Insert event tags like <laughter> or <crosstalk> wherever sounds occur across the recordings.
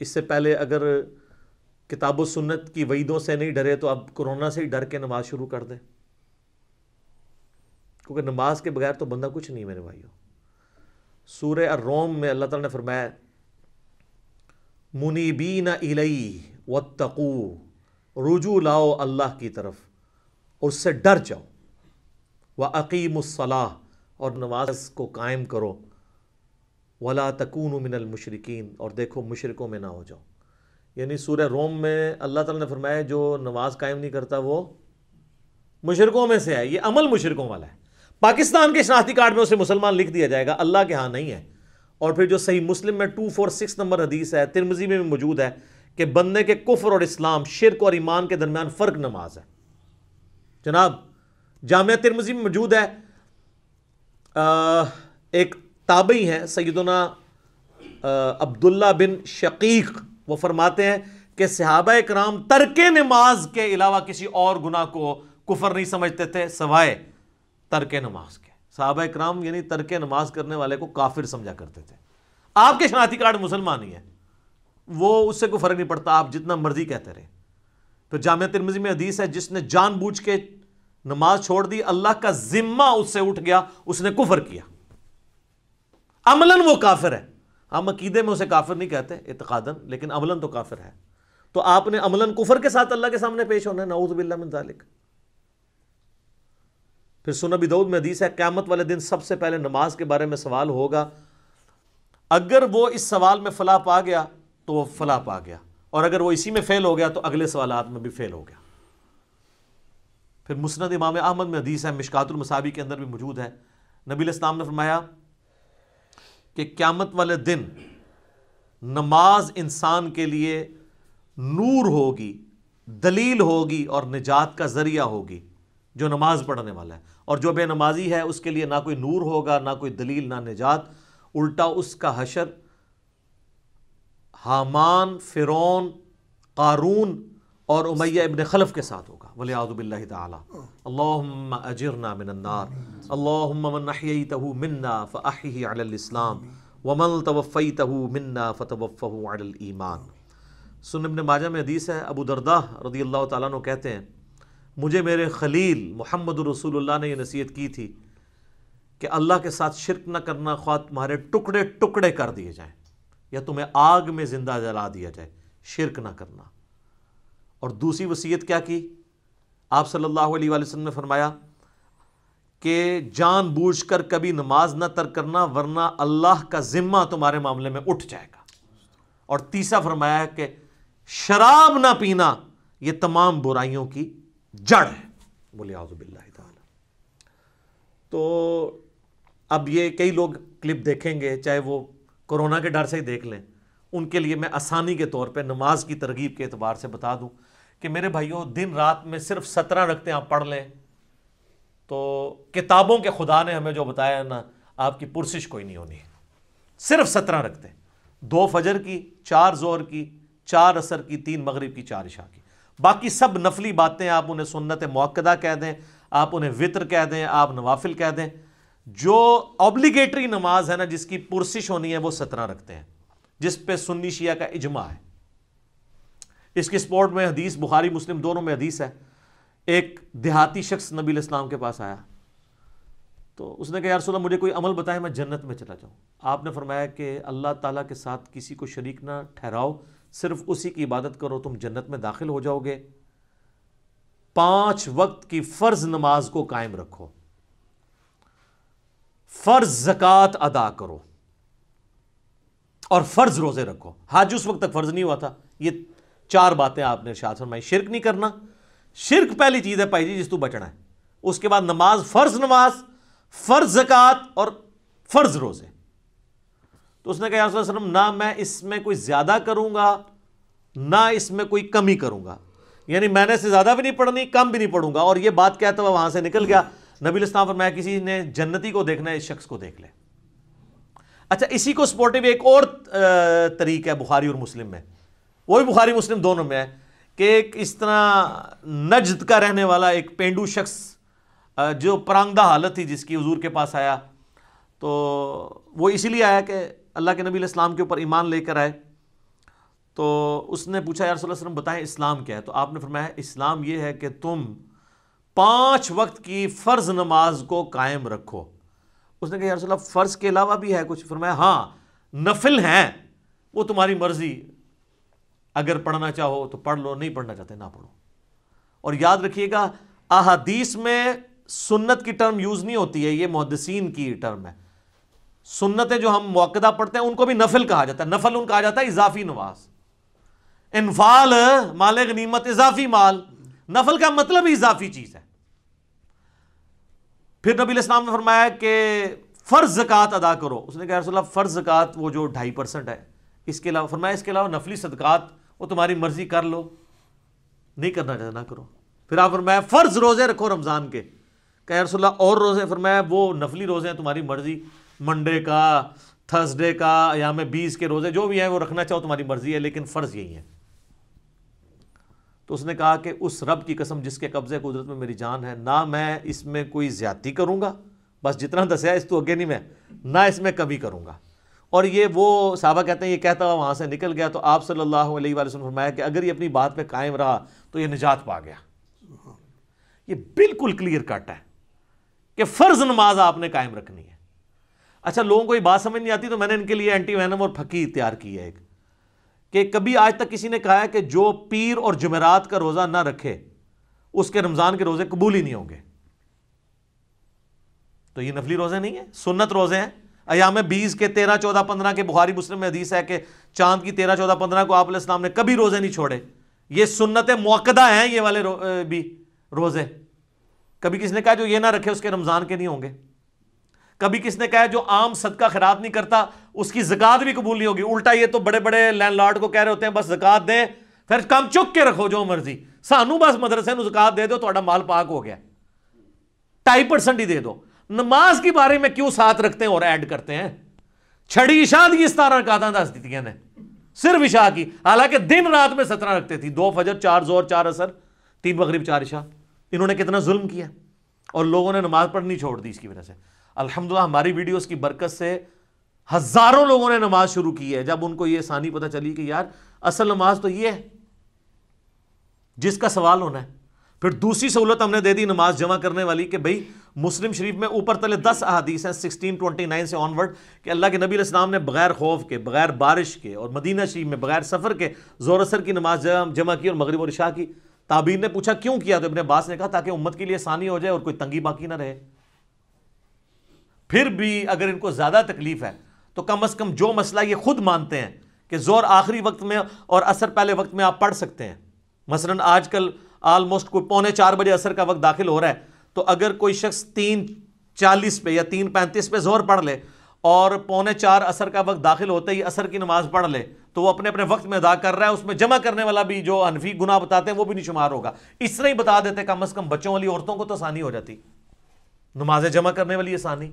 इससे पहले अगर किताब सुन्नत की वईदों से नहीं डरे तो अब कोरोना से ही डर के नमाज शुरू कर दें क्योंकि नमाज के बगैर तो बंदा कुछ नहीं मेरे भाइयों सूर्य रोम में अल्लाह तला ने फरमाया न इलई व तकू रुजू लाओ अल्लाह की तरफ और उससे डर जाओ व सलाह और नमाज को कायम करो वला तकून मिनल मुशरकिन और देखो मुशरकों में ना हो जाओ यानी सूर्य रोम में अल्लाह ताला ने फरमाया जो नमाज कायम नहीं करता वो मुशरकों में से है ये अमल मुशरकों वाला है पाकिस्तान के शनाख्ती कार्ड में उसे मुसलमान लिख दिया जाएगा अल्लाह के हाँ नहीं है और फिर जो सही मुस्लिम में टू फोर सिक्स नंबर हदीस है तिरमजी में भी मौजूद है कि बंदे के कुफर और इस्लाम शिरक और ईमान के दरमियान फ़र्क नमाज है जनाब जामिया तिरमजी में मौजूद है आ, एक ताबई हैं सईदना अब्दुल्ला बिन शकीक वो फरमाते हैं कि सहाबा कराम तर्क नमाज के अलावा किसी और गुना को कुफर नहीं समझते थे सवाए तर्क नमाज के सहाबा कराम यानी तर्क नमाज करने वाले को काफिर समझा करते थे आपके शनाती कार्ड मुसलमान ही है वो उससे कोई फ़र्क नहीं पड़ता आप जितना मर्जी कहते रहे तो जाम तिरमजी में हदीस है जिसने जानबूझ के नमाज छोड़ दी अल्लाह का जिम्मा उससे उठ गया उसने कुफर किया अमलन वो काफिर है हम अकीदे में उसे काफिर नहीं कहते इतकादन लेकिन अमलन तो काफिर है तो आपने अमलन कुफर के साथ अल्लाह के सामने पेश होना है नाउद बिल्लाक फिर सुनबी दऊद में हदीस है क्यामत वाले दिन सबसे पहले नमाज के बारे में सवाल होगा अगर वो इस सवाल में फला पा गया तो वह फला पा गया और अगर वो इसी में फेल हो गया तो अगले सवाल में भी फेल हो गया फिर मुस्ंद इमाम अहमद में हदीस है मिशकातुल मसाबी के अंदर भी मौजूद है नबी इस्लाम ने फरमाया कि क़्यामत वाले दिन नमाज इंसान के लिए नूर होगी दलील होगी और निजात का ज़रिया होगी जो नमाज पढ़ने वाला है और जो बेनमाजी है उसके लिए ना कोई नूर होगा ना कोई दलील ना निजात उल्टा उसका हशर हामान फ़िरौन कारून और उमैया इबन खलफ के साथ होगा वलियाज़ुबिल्ल तल्म अजरना मिनन्नार अल्लाही तहु मन्ना फ़ाही अलस्लाम वमल तवफ़ी तहु मन्ना फ़तवफ़ल ईमान सुनबन माजा में हदीस है अबू दरदा रदी अल्लाह तु कहते हैं मुझे मेरे खलील मोहम्मद रसूलुल्लाह ने यह नसीहत की थी कि अल्लाह के साथ शिरक न करना ख्वा तुम्हारे टुकड़े टुकड़े कर दिए जाएँ या तुम्हें आग में ज़िंदा जला दिया जाए शिरक न करना और दूसरी वसीयत क्या की आप सल्लल्लाहु अलैहि वसल्लम ने फरमाया कि जानबूझकर कभी नमाज ना तर करना वरना अल्लाह का ज़िम्मा तुम्हारे मामले में उठ जाएगा और तीसरा फरमाया कि शराब ना पीना ये तमाम बुराइयों की जड़ है बोले आजबिल्ला तो अब ये कई लोग क्लिप देखेंगे चाहे वो कोरोना के डर से ही देख लें उनके लिए मैं आसानी के तौर पे नमाज की तरगीब के अतबार से बता दूं कि मेरे भाइयों दिन रात में सिर्फ सत्रह रखते हैं आप पढ़ लें तो किताबों के खुदा ने हमें जो बताया ना आपकी पुरसिश कोई नहीं होनी सिर्फ सत्रह रखते हैं दो फजर की चार जोर की चार असर की तीन मगरब की चार इशा की बाकी सब नफली बातें आप उन्हें सुन्नत मौकदा कह दें आप उन्हें वित्र कह दें आप नवाफिल कह दें जो ऑब्लिगेटरी नमाज है ना जिसकी पुरसिश होनी है वो सत्रह रखते हैं जिस पे सुन्नी शिया का इजमा है इसके स्पोर्ट में हदीस बुखारी मुस्लिम दोनों में हदीस है एक देहाती शख्स नबी इस्लाम के पास आया तो उसने कहा यारसोल्ला मुझे कोई अमल बताए मैं जन्नत में चला जाऊँ आपने फरमाया कि अल्लाह ताला के साथ किसी को शरीक ना ठहराओ सिर्फ उसी की इबादत करो तुम जन्नत में दाखिल हो जाओगे पांच वक्त की फ़र्ज नमाज को कायम रखो फ़र्ज ज़क़़त अदा करो और फ़र्ज रोज़े रखो हाज उस वक्त तक फ़र्ज नहीं हुआ था ये चार बातें आपने शाह फरमाई शिरक नहीं करना शिरक पहली चीज़ है भाई जी जिस तू बचना है उसके बाद नमाज फ़र्ज नमाज फ़र्ज जक़ात और फ़र्ज रोज़े तो उसने कहा वसल्लम ना मैं इसमें कोई ज़्यादा करूँगा ना इसमें कोई कमी करूंगा यानी मैंने से ज़्यादा भी नहीं पढ़नी कम भी नहीं पढ़ूंगा और ये बात कहता हुआ वहां से निकल गया नबी इस्लाम पर मैं किसी ने जन्नति को देखना है इस शख्स को देख ले अच्छा इसी को सपोर्टिव एक और तरीका है बुखारी और मुस्लिम में वो भी बुखारी मुस्लिम दोनों में है कि एक इस तरह नजद का रहने वाला एक पेंडू शख्स जो परांगदा हालत थी जिसकी हजूर के पास आया तो वो इसीलिए आया कि अल्लाह के नबी इस्लाम के ऊपर ईमान लेकर आए तो उसने पूछा यार वसल्लम बताएं इस्लाम क्या है तो आपने फरमाया इस्लाम ये है कि तुम पाँच वक्त की फ़र्ज़ नमाज को कायम रखो उसने कहा यार फ़र्ज़ के अलावा भी है कुछ फरमाया हाँ नफिल हैं वो तुम्हारी मर्ज़ी अगर पढ़ना चाहो तो पढ़ लो नहीं पढ़ना चाहते ना पढ़ो और याद रखिएगा अहादीस में सुन्नत की टर्म यूज़ नहीं होती है ये मुहदसिन की टर्म है सुन्नतें जो हम मौकदा पढ़ते हैं उनको भी नफिल कहा जाता है नफल उनका आ जाता है इजाफी नवाज इनफाल माल गनीमत इजाफी माल नफल का मतलब ही इजाफी चीज़ है फिर नबी इस्लाम ने फरमाया कि फ़र्ज़ जक़ात अदा करो उसने कहा रसोल्ला फ़र्ज़ जक़ात वो जो ढाई परसेंट है इसके अलावा फरमाया इसके अलावा नफली सदक़ात वो तुम्हारी मर्जी कर लो नहीं करना चाहते ना करो फिर आप फरमाया फ़र्ज रोज़े रखो रमज़ान के कह रसोल्ला और रोज़े फरमाया वो नफली रोज़े हैं तुम्हारी मर्ज़ी मंडे का थर्सडे का या मैं बीस के रोज़े जो भी हैं वो रखना चाहो तुम्हारी मर्ज़ी है लेकिन फ़र्ज़ यही है तो उसने कहा कि उस रब की कसम जिसके कब्ज़े कुदरत में मेरी जान है ना मैं इसमें कोई ज़्यादती करूँगा बस जितना दस्या इस तो अगे नहीं मैं ना इसमें कभी करूँगा और ये वो साहबा कहते हैं ये कहता हुआ वहाँ से निकल गया तो आप सल्लल्लाहु अलैहि वसल्लम फरमाया कि अगर ये अपनी बात पे कायम रहा तो ये निजात पा गया ये बिल्कुल क्लियर कट है कि फ़र्ज़ नमाज आपने कायम रखनी है अच्छा लोगों को ये बात समझ नहीं आती तो मैंने इनके लिए एंटी वैनम और फकी तैयार की है एक कि कभी आज तक किसी ने कहा है कि जो पीर और जमेरात का रोज़ा ना रखे उसके रमज़ान के रोज़े कबूल ही नहीं होंगे तो ये नफली रोज़े नहीं है सुन्नत रोज़े हैं अयाम बीस के तेरह चौदह पंद्रह के बुहारी मुस्लिम में हदीस है कि चांद की तेरह चौदह पंद्रह को आप इस्लाम ने कभी रोज़े नहीं छोड़े ये सुन्नत मौकदा हैं ये वाले रो, भी रोज़े कभी किसने कहा जो ये ना रखे उसके रमज़ान के नहीं होंगे कभी किसने कहा जो आम सदका खराब नहीं करता उसकी जक़ात भी कबूल नहीं होगी उल्टा ये तो बड़े बड़े लैंड को कह रहे होते हैं बस जक़ात दें फिर काम चुक के रखो जो मर्जी सानू बस मदरसे जक़ात दे दो तो माल पाक हो गया ढाई परसेंट ही दे दो नमाज के बारे में क्यों साथ रखते हैं और ऐड करते हैं छड़ी इशाद की सतारा रकाता दस दी ने सिर्फ इशा की हालांकि दिन रात में सत्रह रखते थी दो फजर चार जोर चार असर तीन बकरीब चार इशा इन्होंने कितना जुल्म किया और लोगों ने नमाज पढ़नी छोड़ दी इसकी वजह से अल्हम्दुलिल्लाह हमारी वीडियोस की बरकत से हज़ारों लोगों ने नमाज शुरू की है जब उनको यह आसानी पता चली कि यार असल नमाज तो ये है जिसका सवाल होना है फिर दूसरी सहूलत हमने दे दी नमाज जमा करने वाली कि भाई मुस्लिम शरीफ में ऊपर तले दस अहादीस हैं सिक्सटीन ट्वेंटी नाइन से ऑनवर्ड कि अल्लाह के नबी इस्लाम ने बगैर खौफ के बगैर बारिश के और मदीना शरीफ में बगैर सफ़र के जोर असर की नमाज जमा की और मगरब और शाह की ताबीर ने पूछा क्यों किया तो इबन अब्बास ने कहा ताकि उम्मत के लिए आसानी हो जाए और कोई तंगी बाकी ना रहे फिर भी अगर इनको ज़्यादा तकलीफ़ है तो कम अज़ कम जो मसला ये खुद मानते हैं कि जोर आखिरी वक्त में और असर पहले वक्त में आप पढ़ सकते हैं मसलन आजकल आलमोस्ट कोई पौने चार बजे असर का वक्त दाखिल हो रहा है तो अगर कोई शख्स तीन चालीस पे या तीन पैंतीस पे जोर पढ़ ले और पौने चार असर का वक्त दाखिल होते ही असर की नमाज पढ़ ले तो वो अपने अपने वक्त में अदा कर रहा है उसमें जमा करने वाला भी जो अनफी गुना बताते हैं वो भी नहीं शुमार होगा इस तरह ही बता देते कम अज़ कम बच्चों वाली औरतों को तो आसानी हो जाती नमाजें जमा करने वाली आसानी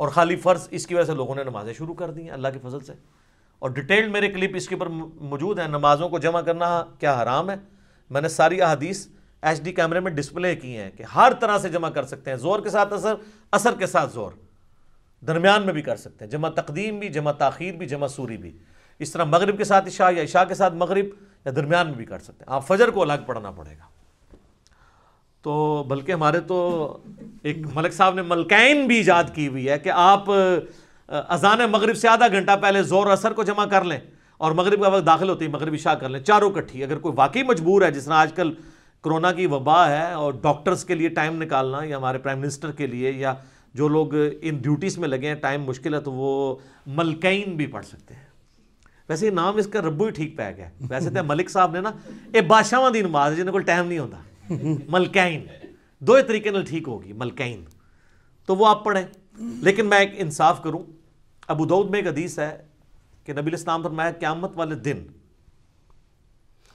और खाली फ़र्ज इसकी वजह से लोगों ने नमाजें शुरू कर दी हैं अल्लाह की फजल से और डिटेल्ड मेरे क्लिप इसके ऊपर मौजूद है नमाज़ों को जमा करना क्या हराम है मैंने सारी अदीस एच डी कैमरे में डिस्प्ले किए हैं कि हर तरह से जमा कर सकते हैं जोर के साथ असर असर के साथ जोर दरमियान में भी कर सकते हैं जमा तकदीम भी जमा तखीर भी जमा सूरी भी इस तरह मगरब के साथ इशा या इशा के साथ मगरब या दरमियान में भी कर सकते हैं आप फजर को अलग पढ़ना पड़ेगा तो बल्कि हमारे तो एक मलिक साहब ने मलकैन भी ईजाद की हुई है कि आप अजान मगरब से आधा घंटा पहले ज़ोर असर को जमा कर लें और मगरब का वक्त दाखिल होती है मगरब इशा कर लें चारों इकट्ठी अगर कोई वाकई मजबूर है जिस तरह आजकल कोरोना की वबा है और डॉक्टर्स के लिए टाइम निकालना या हमारे प्राइम मिनिस्टर के लिए या जो लोग इन ड्यूटीज़ में लगे हैं टाइम मुश्किल है तो वो मलकैन भी पढ़ सकते हैं वैसे नाम इसका रब्बू ही ठीक पै गया वैसे तो मलिक साहब ने ना ये बादशाह दिन नमाज जिन्हें को टाइम नहीं होता मलकैन दो तरीके न ठीक होगी मलकैन तो वो आप पढ़ें लेकिन मैं एक इंसाफ करूँ अबू में एक अदीस है कि नबी इस्लाम पर मैं क्यामत वाले दिन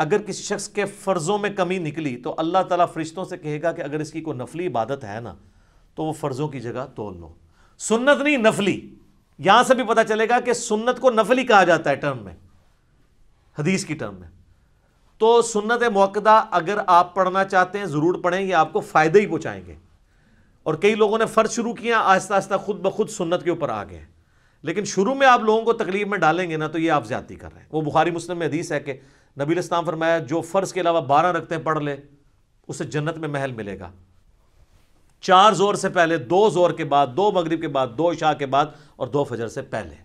अगर किसी शख्स के फ़र्ज़ों में कमी निकली तो अल्लाह ताला फरिश्तों से कहेगा कि अगर इसकी कोई नफली इबादत है ना तो वो फ़र्ज़ों की जगह तोल लो सुन्नत नहीं नफली यहाँ से भी पता चलेगा कि सुन्नत को नफली कहा जाता है टर्म में हदीस की टर्म में तो सुन्नत मौकदा अगर आप पढ़ना चाहते हैं ज़रूर पढ़ें यह आपको फ़ायदे ही पहुँचाएंगे और कई लोगों ने फ़र्ज शुरू किया आहिस्ता आहिस्ता खुद ब खुद सुन्नत के ऊपर आ गए लेकिन शुरू में आप लोगों को तकलीफ में डालेंगे ना तो ये आप ज़्यादा कर रहे हैं वो बुखारी मुस्लिम में हदीस है कि नबी इस्लाम फरमाया जो फ़र्ज़ के अलावा बारह रखते हैं पढ़ ले उसे जन्नत में महल मिलेगा चार जोर से पहले दो जोर के बाद दो मगरब के बाद दो शाह के बाद और दो फजर से पहले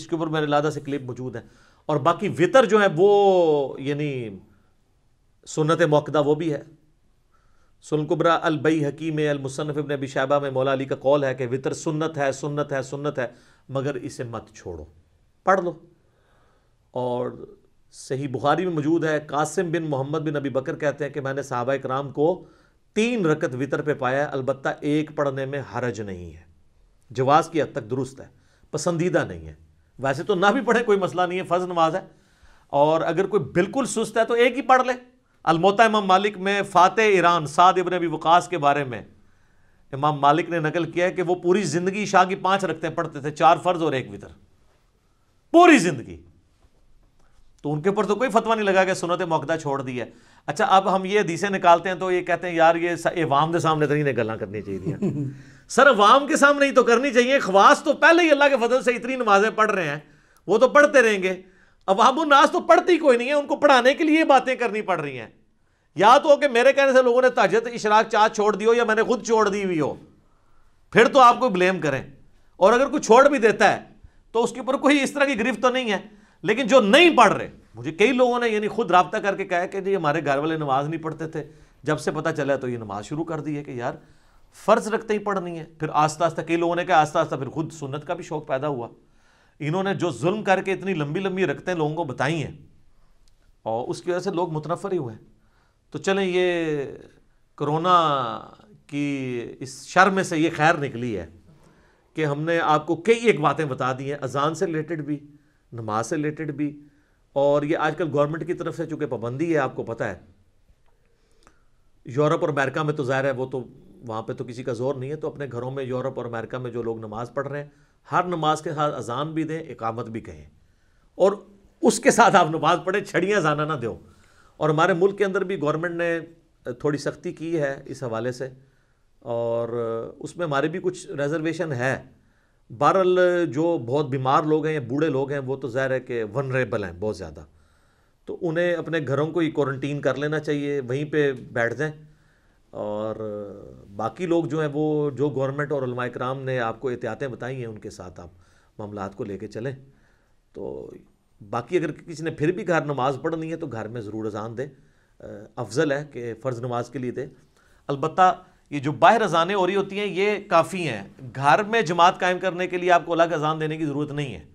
इसके ऊपर मेरे लादा से क्लिप मौजूद है और बाकी वितर जो है वो यानी सुनत मौकदा वो भी है सुनकुबरा अलबई हकीम में अलमुसनफ़ इबन अबी शाबा में मौला अली का कौल है कि वितर सुन्नत है सुन्नत है सुन्नत है मगर इसे मत छोड़ो पढ़ लो और सही बुखारी में मौजूद है कासिम बिन मोहम्मद बिन अबी बकर कहते हैं कि मैंने साहबा कराम को तीन रकत वितर पे पाया अलबत् एक पढ़ने में हरज नहीं है जवाज की हद तक दुरुस्त है पसंदीदा नहीं है वैसे तो ना भी पढ़े कोई मसला नहीं है फ़र्ज नमाज है और अगर कोई बिल्कुल सुस्त है तो एक ही पढ़ ले अलमोता इमाम मालिक में फ़ातह ईरान साद इबन अबी वक़ास के बारे में इमाम मालिक ने नकल किया है कि वो पूरी ज़िंदगी शाह की पाँच रखते पढ़ते थे चार फ़र्ज और एक वितर पूरी ज़िंदगी तो उनके ऊपर तो कोई फतवा नहीं लगा कि सुनत मौकदा छोड़ दी है अच्छा अब हम ये हदीसें निकालते हैं तो ये कहते हैं यार ये अवाम के सामने तो नहीं गल्ला करनी चाहिए <laughs> सर अवाम के सामने ही तो करनी चाहिए खवास तो पहले ही अल्लाह के फजल से इतनी नमाजें पढ़ रहे हैं वो तो पढ़ते रहेंगे अवाम नाज तो पढ़ती कोई नहीं है उनको पढ़ाने के लिए बातें करनी पड़ रही हैं या तो कि मेरे कहने से लोगों ने ताजत इशराक चाद छोड़ दी हो या मैंने खुद छोड़ दी हुई हो फिर तो आपको ब्लेम करें और अगर कोई छोड़ भी देता है तो उसके ऊपर कोई इस तरह की गिरफ्त तो नहीं है लेकिन जो नहीं पढ़ रहे मुझे कई लोगों ने यानी खुद रबता करके कहा कि जी हमारे घर वाले नमाज नहीं पढ़ते थे जब से पता चला तो ये नमाज शुरू कर दी है कि यार फ़र्ज रखते ही पढ़नी है फिर आस्ता आस्ता कई लोगों ने कहा आस्ता आस्ता फिर खुद सुन्नत का भी शौक पैदा हुआ इन्होंने जो जुल्म करके इतनी लंबी लंबी रखते लोगों को बताई हैं और उसकी वजह से लोग मुतनफर ही हुए हैं तो चलें ये कोरोना की इस शर में से ये खैर निकली है कि हमने आपको कई एक बातें बता दी हैं अजान से रिलेटेड भी नमाज से रिलेटेड भी और ये आजकल गवर्नमेंट की तरफ से चूँकि पाबंदी है आपको पता है यूरोप और अमेरिका में तो ज़ाहिर है वो तो वहाँ पे तो किसी का जोर नहीं है तो अपने घरों में यूरोप और अमेरिका में जो लोग नमाज़ पढ़ रहे हैं हर नमाज के साथ अजान भी दें इकामत भी कहें और उसके साथ आप नमाज पढ़ें छड़ियाँ जाना ना दो और हमारे मुल्क के अंदर भी गवर्नमेंट ने थोड़ी सख्ती की है इस हवाले से और उसमें हमारे भी कुछ रिजर्वेशन है बहरल जो बहुत बीमार लोग हैं या बूढ़े लोग हैं वो तो ज़ाहिर है कि वनरेबल हैं बहुत ज़्यादा तो उन्हें अपने घरों को ही क्वारंटीन कर लेना चाहिए वहीं पर बैठ जाएं और बाकी लोग जो हैं वो जो गवर्नमेंट और कराम ने आपको एहतियातें बताई हैं उनके साथ आप मामला को लेके चलें तो बाकी अगर किसी ने फिर भी घर नमाज पढ़नी है तो घर में ज़रूर अजान दें अफजल है कि फ़र्ज़ नमाज के लिए दें अलबत्ता ये जो बाहर अजानें हो रही होती हैं ये काफ़ी हैं घर में जमात कायम करने के लिए आपको अलग अजान देने की ज़रूरत नहीं है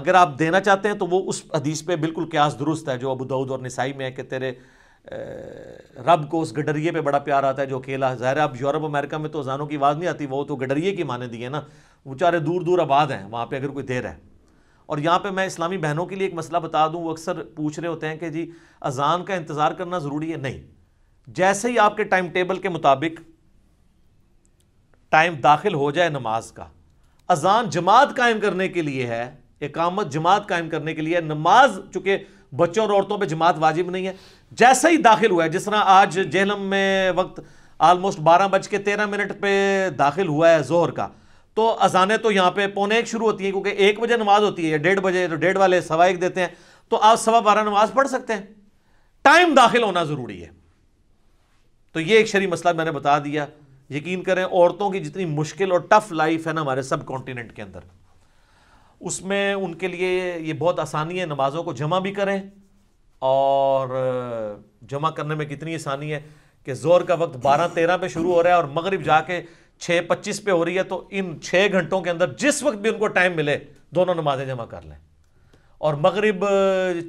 अगर आप देना चाहते हैं तो वो उस हदीस पे बिल्कुल क्यास दुरुस्त है जो अबू दाऊद और नसाई में है कि तेरे रब को उस गडरिए पे बड़ा प्यार आता है जो अकेला ज़ाहिर अब यूरोप अमेरिका में तो अजानों की आवाज़ नहीं आती वो तो गडरिए की माने दी है ना वो चारे दूर दूर आबाद हैं वहाँ पर अगर कोई देर है और यहाँ पर मैं इस्लामी बहनों के लिए एक मसला बता दूँ वो अक्सर पूछ रहे होते हैं कि जी अजान का इंतज़ार करना ज़रूरी है नहीं जैसे ही आपके टाइम टेबल के मुताबिक टाइम दाखिल हो जाए नमाज का अजान जमात कायम करने के लिए है एक इकामत जमात कायम करने के लिए नमाज चूंकि बच्चों और औरतों पर जमात वाजिब नहीं है जैसे ही दाखिल हुआ है जिस तरह आज जहलम में वक्त आलमोस्ट बारह बज के तेरह मिनट पर दाखिल हुआ है जोहर का तो अजानें तो यहाँ पे पौने एक शुरू होती हैं क्योंकि एक बजे नमाज होती है या डेढ़ बजे तो डेढ़ वाले सवा एक देते हैं तो आप सवा बारह नमाज पढ़ सकते हैं टाइम दाखिल होना ज़रूरी है तो ये एक शरी मसला मैंने बता दिया यकीन करें औरतों की जितनी मुश्किल और टफ लाइफ है ना हमारे सब कॉन्टीनेंट के अंदर उसमें उनके लिए ये बहुत आसानी है नमाज़ों को जमा भी करें और जमा करने में कितनी आसानी है कि जोर का वक्त बारह तेरह पे शुरू हो रहा है और मगरब जाके छः पच्चीस पे हो रही है तो इन छः घंटों के अंदर जिस वक्त भी उनको टाइम मिले दोनों नमाजें जमा कर लें और मगरब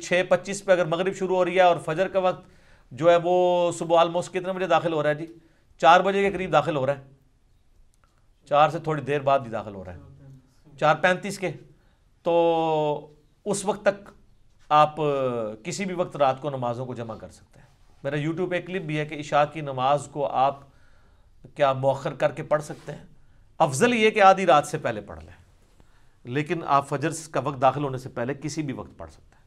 छः पच्चीस पे अगर मगरब शुरू हो रही है और फजर का वक्त जो है वो सुबह ऑलमोस्ट कितने बजे दाखिल हो रहा है जी चार बजे के करीब दाखिल हो रहा है चार से थोड़ी देर बाद ही दाखिल हो रहा है चार पैंतीस के तो उस वक्त तक आप किसी भी वक्त रात को नमाज़ों को जमा कर सकते हैं मेरा यूट्यूब एक क्लिप भी है कि इशा की नमाज को आप क्या मौखर करके पढ़ सकते हैं अफजल ये कि आधी रात से पहले पढ़ लें लेकिन आप फजर का वक्त दाखिल होने से पहले किसी भी वक्त पढ़ सकते हैं